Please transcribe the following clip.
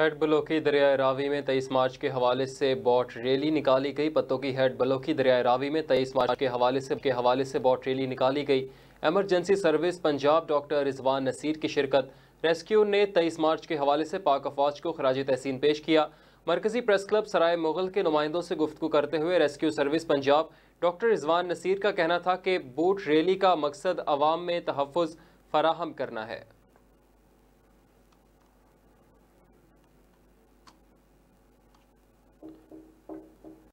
head बलोखी दरिया रावी में तेईस मार्च के हवाले से बॉट रैली निकाली गई पत्तों की हेड बलोखी दरिया रावी में तेईस मार्च के हवाले से के हवाले से बॉट रैली निकाली गई emergency service Punjab doctor Rizwan Naseer की शिरकत रेस्क्यू ने तेईस मार्च के हवाले से पाक अफवाज को खराज तहसीन पेश किया मरकजी प्रेस क्लब सराय मुगल के नुमाइंदों से गुफ्तु करते हुए rescue service Punjab doctor Rizwan Naseer का कहना था कि बूट रैली का मकसद अवाम में तहफ़ फराहम करना है